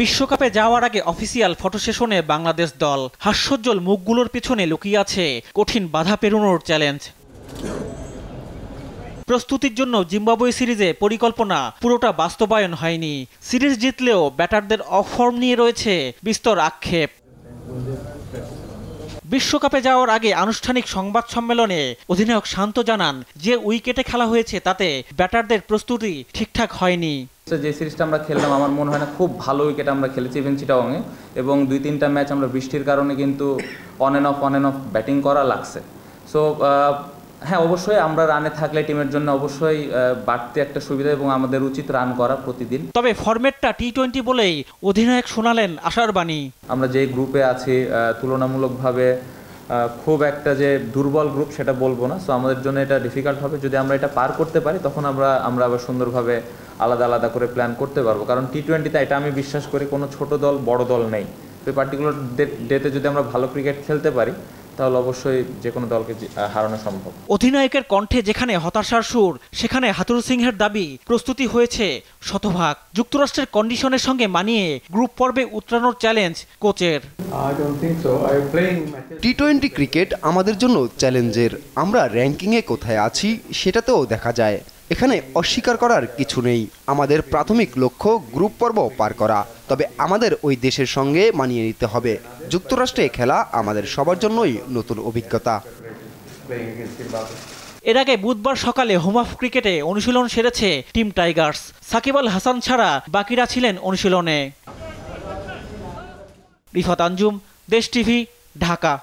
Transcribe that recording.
বিশ্বকাপে যাওয়ার আগে অফিসিয়াল ফটো সেশনে বাংলাদেশ দল হাস্যোজ্জ্বল মুখগুলোর পেছনে লুকিয়ে আছে কঠিন বাধা পেরোনোর চ্যালেঞ্জ প্রস্তুতির জন্য জিম্বাবুয়ে সিরিজে পরিকল্পনা পুরোটা বাস্তবায়ন হয়নি সিরিজ জিতলেও ব্যাটারদের অফর্ম নিয়ে রয়েছে বিস্তর আক্ষেপ বিশ্বকাপে যাওয়ার আগে আনুষ্ঠানিক সংবাদ সম্মেলনে অধিনায়ক শান্ত জানান যে উইকেটে খেলা হয়েছে তাতে ব্যাটারদের প্রস্তুতি ঠিকঠাক হয়নি যে সিরিজটা আমরা খেললাম আমার মনে হয় না খুব ভালো উইকেট আমরা খেলেছি ইভেন চিটাগংয়ে এবং দুই তিনটা ম্যাচ আমরা বৃষ্টির কারণে কিন্তু on and off on and off batting করা লাগছে সো হ্যাঁ অবশ্যই আমরা রানে থাকলে টিমের জন্য অবশ্যই বাড়তি একটা সুবিধা এবং আমাদের উচিত রান করা প্রতিদিন তবে ফরম্যাটটা টি টোয়েন্টি বলেই অধিনায়ক শোনালেন আশার বাণী আমরা যে গ্রুপে আছি তুলনামূলকভাবে খুব একটা যে দুর্বল গ্রুপ সেটা বলবো না সো আমাদের জন্য এটা ডিফিকাল্ট হবে যদি আমরা এটা পার করতে পারি তখন আমরা আমরা আবার সুন্দরভাবে আলাদা আলাদা করে প্ল্যান করতে পারবো কারণ টি টোয়েন্টিতে এটা আমি বিশ্বাস করি কোনো ছোট দল বড় দল নেই তো পার্টিকুলার ডেতে যদি আমরা ভালো ক্রিকেট খেলতে পারি তাহলে অবশ্যই যে কোনো দলকে হারানো সম্ভব অধিনায়কের কণ্ঠে যেখানে হতাশার সুর সেখানে হাতুর সিংহের দাবি প্রস্তুতি হয়েছে শতভাগ যুক্তরাষ্ট্রের কন্ডিশনের সঙ্গে মানিয়ে গ্রুপ পর্বে উতরানোর চ্যালেঞ্জ কোচের টি টোয়েন্টি ক্রিকেট আমাদের জন্য চ্যালেঞ্জের আমরা র্যাঙ্কিংয়ে কোথায় আছি সেটাতেও দেখা যায় এখানে অস্বীকার করার কিছু নেই আমাদের প্রাথমিক লক্ষ্য গ্রুপ পর্ব পার করা তবে আমাদের ওই দেশের সঙ্গে মানিয়ে নিতে হবে যুক্তরাষ্ট্রে খেলা আমাদের সবার জন্যই নতুন অভিজ্ঞতা এর আগে বুধবার সকালে হোম অফ ক্রিকেটে অনুশীলন সেরেছে টিম টাইগার্স সাকিব আল হাসান ছাড়া বাকিরা ছিলেন অনুশীলনে রিফাত আঞ্জুম দেশ টিভি ঢাকা